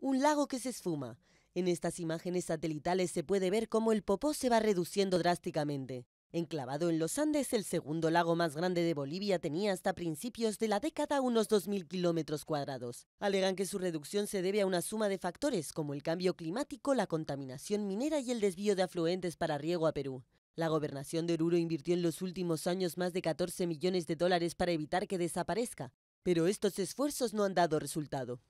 un lago que se esfuma. En estas imágenes satelitales se puede ver cómo el Popó se va reduciendo drásticamente. Enclavado en los Andes, el segundo lago más grande de Bolivia tenía hasta principios de la década unos 2.000 kilómetros cuadrados. Alegan que su reducción se debe a una suma de factores como el cambio climático, la contaminación minera y el desvío de afluentes para riego a Perú. La gobernación de Oruro invirtió en los últimos años más de 14 millones de dólares para evitar que desaparezca, pero estos esfuerzos no han dado resultado.